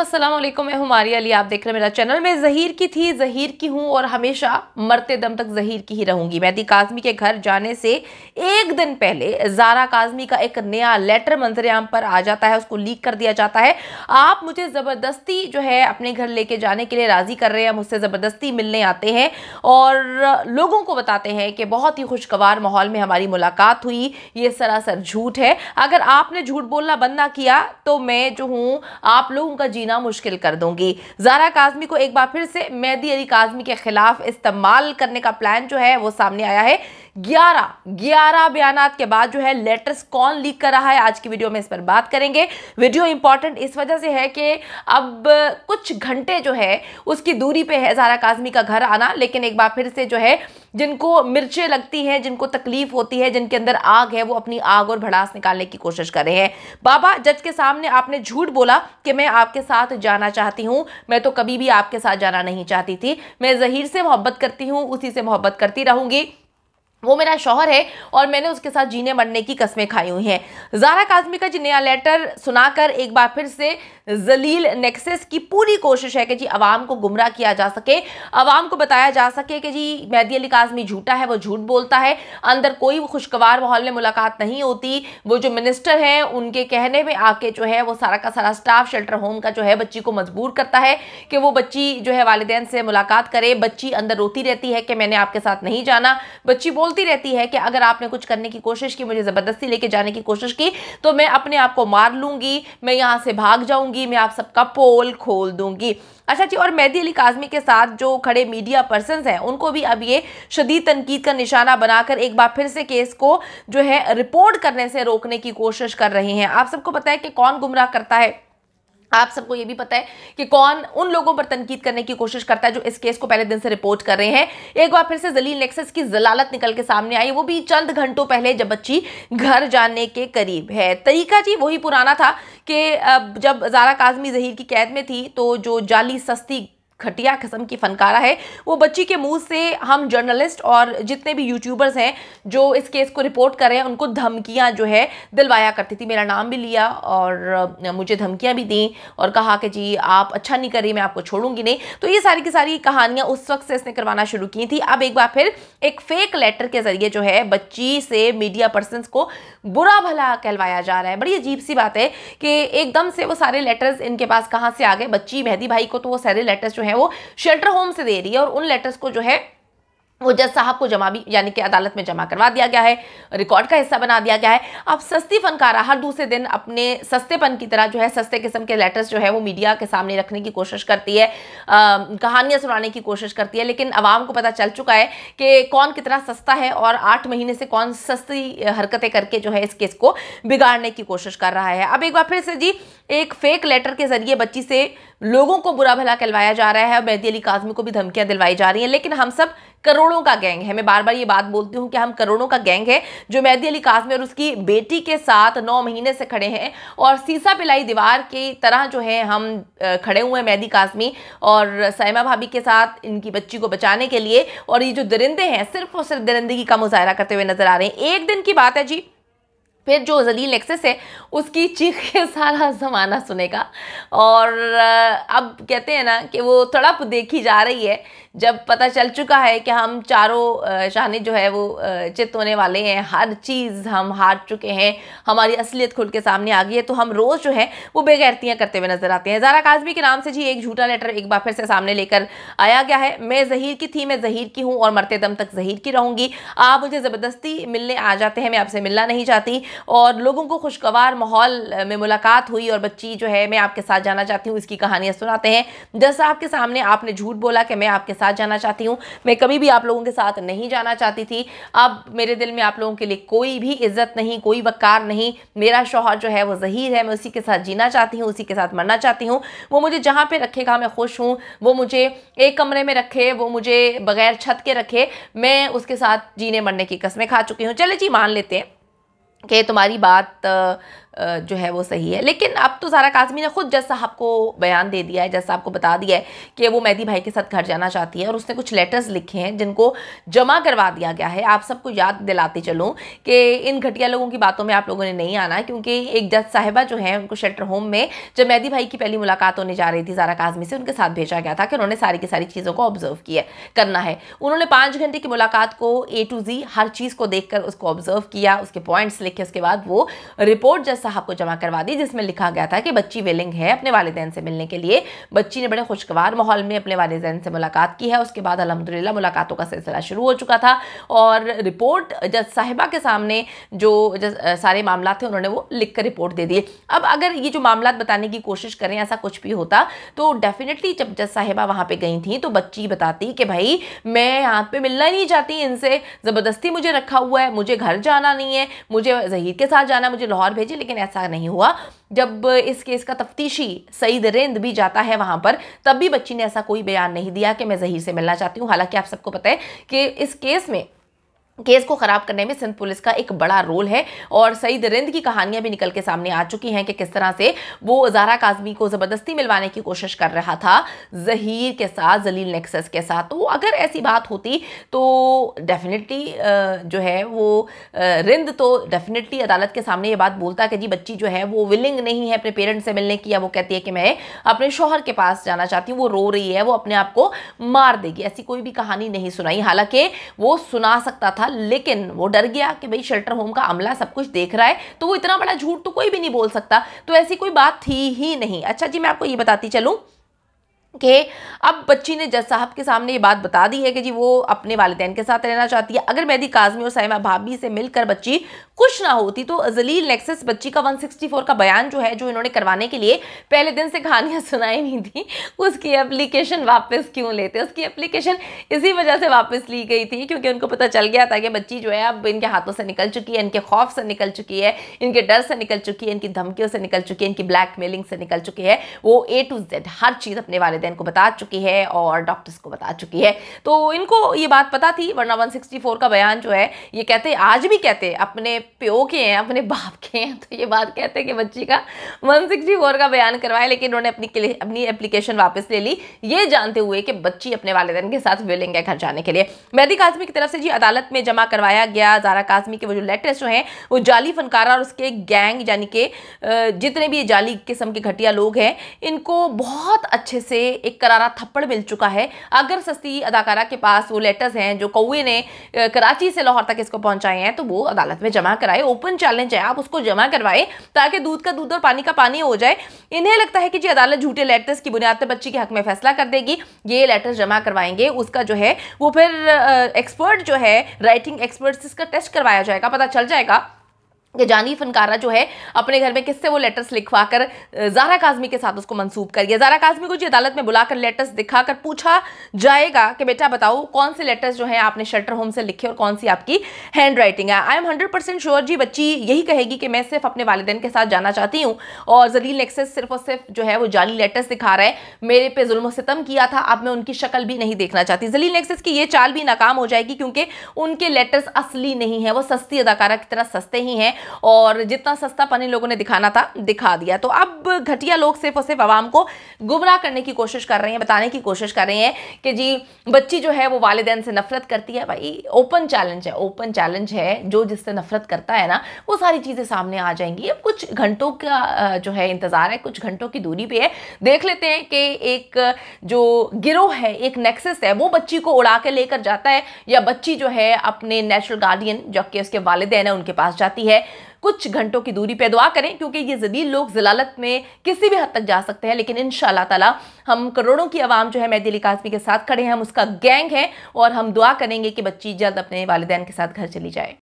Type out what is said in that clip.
असलम मैं हमारी अली आप देख रहे हैं मेरा चैनल मैं जहीर की थी जहीर की हूँ और हमेशा मरते दम तक जहीर की ही रहूँगी मैदी काजमी के घर जाने से एक दिन पहले जारा काजमी का एक नया लेटर मंजरेआम पर आ जाता है उसको लीक कर दिया जाता है आप मुझे ज़बरदस्ती जो है अपने घर लेके जाने के लिए राज़ी कर रहे हैं मुझसे ज़बरदस्ती मिलने आते हैं और लोगों को बताते हैं कि बहुत ही खुशगवार माहौल में हमारी मुलाकात हुई ये सरासर झूठ है अगर आपने झूठ बोलना बंद ना किया तो मैं जो हूँ आप लोगों का जी जीना मुश्किल कर दूंगी जारा काजमी को एक बार फिर से मेहदी अली काजमी के खिलाफ इस्तेमाल करने का प्लान जो है वो सामने आया है ग्यारह ग्यारह बयान के बाद जो है लेटर्स कौन लीक कर रहा है आज की वीडियो में इस पर बात करेंगे वीडियो इंपॉर्टेंट इस वजह से है कि अब कुछ घंटे जो है उसकी दूरी पे है जारा काजमी का घर आना लेकिन एक बार फिर से जो है जिनको मिर्चें लगती हैं जिनको तकलीफ होती है जिनके अंदर आग है वो अपनी आग और भड़ास निकालने की कोशिश कर रहे हैं बाबा जज के सामने आपने झूठ बोला कि मैं आपके साथ जाना चाहती हूँ मैं तो कभी भी आपके साथ जाना नहीं चाहती थी मैं जहीर से मोहब्बत करती हूँ उसी से मोहब्बत करती रहूँगी वो मेरा शौहर है और मैंने उसके साथ जीने मरने की कस्में खाई हुई हैं जारा काजमी का जी नया लेटर सुनाकर एक बार फिर से जलील नेक्सेस की पूरी कोशिश है कि जी आवाम को गुमराह किया जा सके आवाम को बताया जा सके कि जी मेहदी अली काजमी झूठा है वो झूठ बोलता है अंदर कोई खुशगवार माहौल में मुलाकात नहीं होती वो जो मिनिस्टर हैं उनके कहने में आके जो है वो सारा का सारा स्टाफ शेल्टर होम का जो है बच्ची को मजबूर करता है कि वो बच्ची जो है वालदेन से मुलाकात करे बच्ची अंदर रोती रहती है कि मैंने आपके साथ नहीं जाना बच्ची बोलती रहती है कि अगर आपने कुछ करने की कोशिश की मुझे ज़बरदस्ती लेके जाने की कोशिश की तो मैं अपने आप को मार लूँगी मैं यहाँ से भाग जाऊँगी दूंगी मैं आप सबका पोल खोल दूंगी अच्छा जी और मेहदी अली काजमी के साथ जो खड़े मीडिया पर्सन हैं उनको भी अब ये शदीद तनकीद का निशाना बनाकर एक बार फिर से केस को जो है रिपोर्ट करने से रोकने की कोशिश कर रहे हैं आप सबको पता है कि कौन गुमराह करता है आप सबको ये भी पता है कि कौन उन लोगों पर तनकीद करने की कोशिश करता है जो इस केस को पहले दिन से रिपोर्ट कर रहे हैं एक बार फिर से जलील नेक्सस की जलालत निकल के सामने आई वो भी चंद घंटों पहले जब बच्ची घर जाने के करीब है तरीका जी वही पुराना था कि जब जारा काजमी जहीर की कैद में थी तो जो जाली सस्ती घटिया किस्म की फनकारा है वो बच्ची के मुंह से हम जर्नलिस्ट और जितने भी यूट्यूबर्स हैं जो इस केस को रिपोर्ट कर रहे हैं उनको धमकियां जो है दिलवाया करती थी मेरा नाम भी लिया और मुझे धमकियां भी दी और कहा कि जी आप अच्छा नहीं करिए मैं आपको छोड़ूंगी नहीं तो ये सारी की सारी कहानियां उस वक्त से इसने करवाना शुरू की थी अब एक बार फिर एक फेक लेटर के ज़रिए जो है बच्ची से मीडिया पर्सन को बुरा भला कहलवाया जा रहा है बड़ी अजीब सी बात है कि एकदम से वो सारे लेटर्स इनके पास कहाँ से आ गए बच्ची मेहदी भाई को तो वो सारे लेटर्स जो है है वो शेल्टर होम से दे रही है और उन लेटर्स को जो है वो जज साहब को जमा भी यानी कि अदालत में जमा करवा दिया गया है रिकॉर्ड का हिस्सा बना दिया गया है अब सस्ती फनकारा हर दूसरे दिन अपने सस्तेपन की तरह जो है सस्ते किस्म के लेटर्स जो है वो मीडिया के सामने रखने की कोशिश करती है कहानियां सुनाने की कोशिश करती है लेकिन आवाम को पता चल चुका है कि कौन कितना सस्ता है और आठ महीने से कौन सस्ती हरकतें करके जो है इस केस को बिगाड़ने की कोशिश कर रहा है अब एक बार फिर से जी एक फेक लेटर के ज़रिए बच्ची से लोगों को बुरा भला कहवाया जा रहा है और मेहदी अली काजमी को भी धमकियां दिलवाई जा रही हैं लेकिन हम सब करोड़ों का गैंग है मैं बार बार ये बात बोलती हूँ कि हम करोड़ों का गैंग है जो मेहदी अली काजमी और उसकी बेटी के साथ नौ महीने से खड़े हैं और सीसा पिलाई दीवार की तरह जो है हम खड़े हुए हैं मेहदी काजमी और सैमा भाभी के साथ इनकी बच्ची को बचाने के लिए और ये जो दरिंदे हैं सिर्फ और सिर्फ दरिंदगी का मुजाहरा करते हुए नजर आ रहे हैं एक दिन की बात है जी फिर जो जलील एक्सेस है उसकी चीख के सारा ज़माना सुनेगा और अब कहते हैं ना कि वो तड़प देखी जा रही है जब पता चल चुका है कि हम चारों शाहनी जो है वो चित होने वाले हैं हर चीज़ हम हार चुके हैं हमारी असलियत खुल के सामने आ गई है तो हम रोज़ जो है वो बेगैरतियाँ करते हुए नजर आते हैं जारा काजमी के नाम से जी एक झूठा लेटर एक बार फिर से सामने लेकर आया गया है मैं जहीर की थी मैं जहीर की हूँ और मरते दम तक जहीर की रहूँगी आप मुझे ज़बरदस्ती मिलने आ जाते हैं मैं आपसे मिलना नहीं चाहती और लोगों को खुशगवार माहौल में मुलाकात हुई और बच्ची जो है मैं आपके साथ जाना चाहती हूँ इसकी कहानियाँ सुनाते हैं जैसा आपके सामने आपने झूठ बोला कि मैं आपके साथ जाना चाहती हूँ मैं कभी भी आप लोगों के साथ नहीं जाना चाहती थी अब मेरे दिल में आप लोगों के लिए कोई भी इज्जत नहीं कोई वकार नहीं मेरा शोहर जो है वो जहीर है मैं उसी के साथ जीना चाहती हूँ उसी के साथ मरना चाहती हूँ वो मुझे जहाँ पर रखेगा मैं खुश हूँ वो मुझे एक कमरे में रखे वो मुझे बगैर छत के रखे मैं उसके साथ जीने मरने की कस्में खा चुकी हूँ चले जी मान लेते हैं कि तुम्हारी बात जो है वो सही है लेकिन अब तो सारा काजमी ने ख़ुद जज साहब को बयान दे दिया है जज साहब को बता दिया है कि वो मेहदी भाई के साथ घर जाना चाहती है और उसने कुछ लेटर्स लिखे हैं जिनको जमा करवा दिया गया है आप सबको याद दिलाते चलूँ कि इन घटिया लोगों की बातों में आप लोगों ने नहीं आना क्योंकि एक जज साहिबा जो है उनको शेल्टर होम में जब मेहदी भाई की पहली मुलाकात होने जा रही थी सारा काजमी से उनके साथ भेजा गया था कि उन्होंने सारी की सारी चीज़ों को ऑब्जर्व किया करना है उन्होंने पाँच घंटे की मुलाकात को ए टू जी हर चीज़ को देख उसको ऑब्जर्व किया उसके पॉइंट्स लिखे उसके बाद वो रिपोर्ट जज साहब को जमा करवा दी जिसमें लिखा गया था कि बच्ची विलिंग है अपने वालदेन से मिलने के लिए बच्ची ने बड़े खुशगवार माहौल में अपने वालदेन से मुलाकात की है उसके बाद अलहमदिल्ला मुलाकातों का सिलसिला शुरू हो चुका था और रिपोर्ट जज साहिबा के सामने जो सारे मामला थे उन्होंने वो लिख कर रिपोर्ट दे दिए अब अगर ये जो मामला बताने की कोशिश करें ऐसा कुछ भी होता तो डेफिनेटली जब जज साहिबा वहाँ पर गई थी तो बच्ची बताती कि भाई मैं यहाँ पर मिलना नहीं चाहती इनसे ज़बरदस्ती मुझे रखा हुआ है मुझे घर जाना नहीं है मुझे जहीर के साथ जाना मुझे लाहौर भेजे लेकिन लेकिन ऐसा नहीं हुआ जब इस केस का तफ्तीशी सईद रेंद भी जाता है वहां पर तब भी बच्ची ने ऐसा कोई बयान नहीं दिया कि मैं जहीर से मिलना चाहती हूँ हालांकि आप सबको पता है कि इस केस में केस को ख़राब करने में सिंध पुलिस का एक बड़ा रोल है और सईद रिंद की कहानियां भी निकल के सामने आ चुकी हैं कि किस तरह से वो जारा काजमी को ज़बरदस्ती मिलवाने की कोशिश कर रहा था जहीर के साथ जलील नेक्सस के साथ तो अगर ऐसी बात होती तो डेफिनेटली जो है वो रिंद तो डेफिनेटली अदालत के सामने ये बात बोलता कि जी बच्ची जो है वो विलिंग नहीं है अपने पेरेंट्स से मिलने की या वो कहती है कि मैं अपने शोहर के पास जाना चाहती हूँ वो रो रही है वो अपने आप को मार देगी ऐसी कोई भी कहानी नहीं सुनाई हालांकि वो सुना सकता था था लेकिन वो डर गया कि भाई शेल्टर होम का अमला सब कुछ देख रहा है तो वो इतना बड़ा झूठ तो कोई भी नहीं बोल सकता तो ऐसी कोई बात थी ही नहीं अच्छा जी मैं आपको ये बताती चलूँ कि अब बच्ची ने जज साहब के सामने ये बात बता दी है कि जी वो अपने वालदेन के साथ रहना चाहती है अगर मेहदी काजमी और साइमा भाभी से मिलकर बच्ची खुश ना होती तो जलील नेक्सस बच्ची का 164 का बयान जो है जो इन्होंने करवाने के लिए पहले दिन से कहानियाँ सुनाई नहीं थी उसकी एप्लीकेशन वापस क्यों लेते उसकी एप्लीकेशन इसी वजह से वापस ली गई थी क्योंकि उनको पता चल गया था कि बच्ची जो है अब इनके हाथों से निकल चुकी है इनके खौफ से निकल चुकी है इनके डर से निकल चुकी है इनकी धमकियों से निकल चुकी है इनकी ब्लैक से निकल चुकी है वो ए टू जेड हर चीज़ अपने वाले वालदेन को बता चुकी है और डॉक्टर्स को बता चुकी है तो इनको ये बात पता थी वरना 164 का बयान जो है ये कहते आज भी कहते अपने प्यो के हैं अपने बाप के हैं तो ये बात कहते हैं कि बच्ची का 164 का बयान करवाया लेकिन उन्होंने अपनी अपनी एप्लीकेशन वापस ले ली ये जानते हुए कि बच्ची अपने वालदेन के साथ विलिंग है घर जाने के लिए मेहदी काजमी की तरफ से जी अदालत में जमा करवाया गया जारा काजमी के वो जो लेटर्स जो हैं वो जाली फनकारा और उसके गैंग यानी कि जितने भी जाली किस्म के घटिया लोग हैं इनको बहुत अच्छे से एक करारा थप्पड़ मिल चुका है अगर सस्ती अदाकारा के पास वो लेटर्स हैं जो कौए ने कराची से लाहौर तक इसको पहुंचाए हैं तो वो अदालत में जमा कराए ओपन चैलेंज है आप उसको जमा करवाएं ताकि दूध का दूध और पानी का पानी हो जाए इन्हें लगता है कि जी अदालत झूठे लेटर्स की बुनियाद पर बच्ची के हक में फैसला कर देगी ये लेटर्स जमा करवाएंगे उसका जो है वो फिर एक्सपर्ट जो है राइटिंग एक्सपर्ट इसका टेस्ट करवाया जाएगा पता चल जाएगा कि जानी फनकारा जो है अपने घर में किससे वो लेटर्स लिखवा कर जारा काजमी के साथ उसको मंसूब करिए जारा काजमी को जी अदालत में बुलाकर लेटर्स दिखाकर पूछा जाएगा कि बेटा बताओ कौन से लेटर्स जो हैं आपने शटर होम से लिखे और कौन सी आपकी हैंड राइटिंग है I am hundred percent sure जी बच्ची यही कहेगी कि मैं सिर्फ अपने वालदेन के साथ जाना चाहती हूँ और जलील एक्सेस सिर्फ और सिर्फ जो है वो जाली लेटर्स दिखा रहा है मेरे पे जुल्म सितम किया था अब मैं उनकी शक्ल भी नहीं देखना चाहती जलील नेक्सेस की ये चाल भी नाकाम हो जाएगी क्योंकि उनके लेटर्स असली नहीं है वो सस्ती अदाकारा की तरह सस्ते ही हैं और जितना सस्ता पन इन लोगों ने दिखाना था दिखा दिया तो अब घटिया लोग सिर्फ और सिर्फ आवाम को गुमराह करने की कोशिश कर रहे हैं बताने की कोशिश कर रहे हैं कि जी बच्ची जो है वो वालदेन से नफरत करती है भाई ओपन चैलेंज है ओपन चैलेंज है जो जिससे नफरत करता है ना वो सारी चीज़ें सामने आ जाएंगी अब कुछ घंटों का जो है इंतज़ार है कुछ घंटों की दूरी पर है देख लेते हैं कि एक जो गिरोह है एक नेक्सेस है वो बच्ची को उड़ा के लेकर जाता है या बच्ची जो है अपने नेचुरल गार्डियन जबकि उसके वालदेन है उनके पास जाती है कुछ घंटों की दूरी पे दुआ करें क्योंकि ये जदील लोग जलालत में किसी भी हद तक जा सकते हैं लेकिन इन ताला हम करोड़ों की आवाम जो है मैदी कासमी के साथ खड़े हैं हम उसका गैंग है और हम दुआ करेंगे कि बच्ची जल्द अपने वालदेन के साथ घर चली जाए